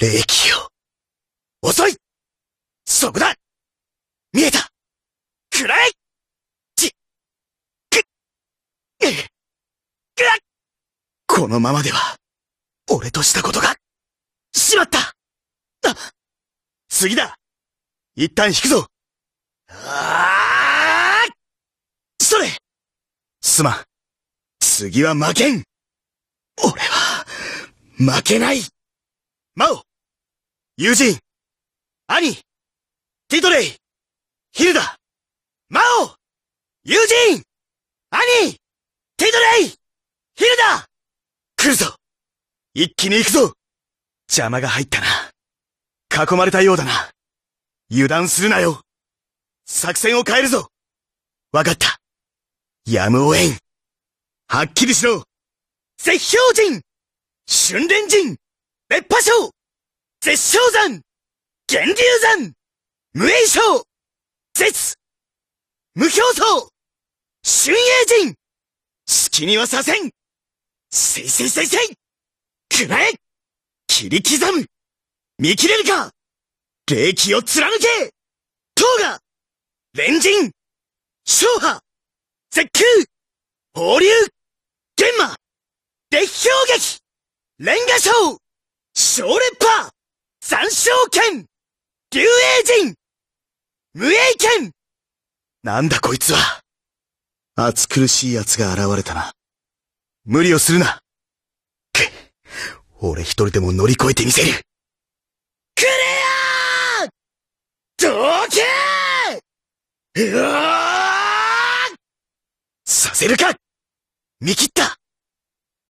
霊気よ。遅いそこだ見えた暗いち、く、くらこのままでは、俺としたことが、しまったあ次だ一旦引くぞああそれすまん。次は負けん俺は、負けないマオ友人、兄、ティトレイ、ヒルダ、マオ、友人、兄、ティトレイ、ヒルダ、来るぞ一気に行くぞ邪魔が入ったな。囲まれたようだな。油断するなよ。作戦を変えるぞわかった。やむを得ん。はっきりしろ絶氷人春蓮人別破将絶頂山源流山無栄翔絶無表層春英人きにはさせんせいせいせいせいくらえ切り刻む見切れるか霊気を貫け東が連人勝破絶空放流玄馬烈氷劇連ン賞昇勝剣竜英人無影剣なんだこいつは暑苦しい奴が現れたな。無理をするなくっ俺一人でも乗り越えてみせるクレアどけうわさせるか見切った